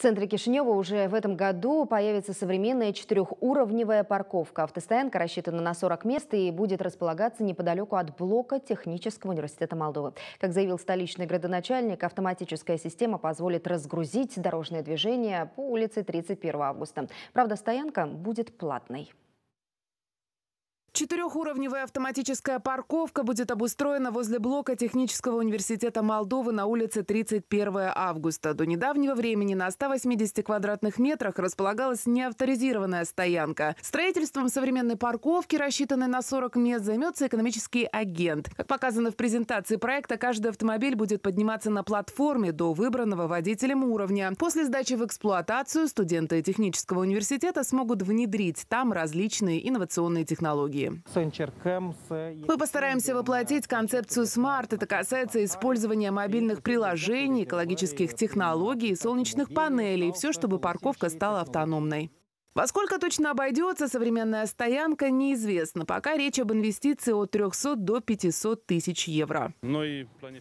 В центре Кишинева уже в этом году появится современная четырехуровневая парковка. Автостоянка рассчитана на 40 мест и будет располагаться неподалеку от блока Технического университета Молдовы. Как заявил столичный градоначальник, автоматическая система позволит разгрузить дорожное движение по улице 31 августа. Правда, стоянка будет платной. Четырехуровневая автоматическая парковка будет обустроена возле блока Технического университета Молдовы на улице 31 августа. До недавнего времени на 180 квадратных метрах располагалась неавторизированная стоянка. Строительством современной парковки, рассчитанной на 40 мест, займется экономический агент. Как показано в презентации проекта, каждый автомобиль будет подниматься на платформе до выбранного водителем уровня. После сдачи в эксплуатацию студенты Технического университета смогут внедрить там различные инновационные технологии. Мы постараемся воплотить концепцию смарт. Это касается использования мобильных приложений, экологических технологий, солнечных панелей. Все, чтобы парковка стала автономной. Во сколько точно обойдется современная стоянка, неизвестно. Пока речь об инвестиции от 300 до 500 тысяч евро. Ну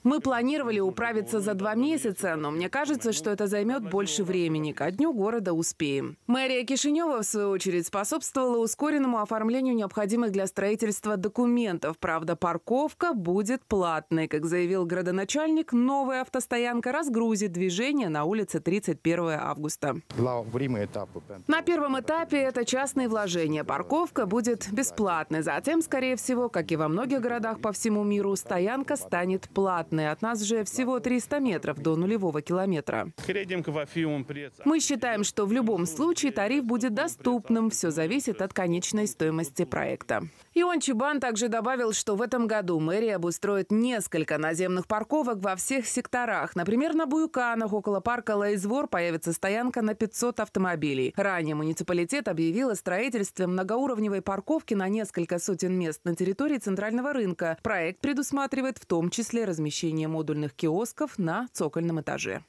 Мы планировали управиться за два месяца, но мне кажется, что это займет больше времени. Ко дню города успеем. Мэрия Кишинева, в свою очередь, способствовала ускоренному оформлению необходимых для строительства документов. Правда, парковка будет платной. Как заявил градоначальник, новая автостоянка разгрузит движение на улице 31 августа. На первом этапе это частные вложения. Парковка будет бесплатной. Затем, скорее всего, как и во многих городах по всему миру, стоянка станет платной. От нас же всего 300 метров до нулевого километра. Мы считаем, что в любом случае тариф будет доступным. Все зависит от конечной стоимости проекта. Ион Чубан также добавил, что в этом году мэрия обустроит несколько наземных парковок во всех секторах. Например, на Буюканах около парка Лайзвор появится стоянка на 500 автомобилей. Ранее муниципальный Муниципалитет объявил о строительстве многоуровневой парковки на несколько сотен мест на территории центрального рынка. Проект предусматривает в том числе размещение модульных киосков на цокольном этаже.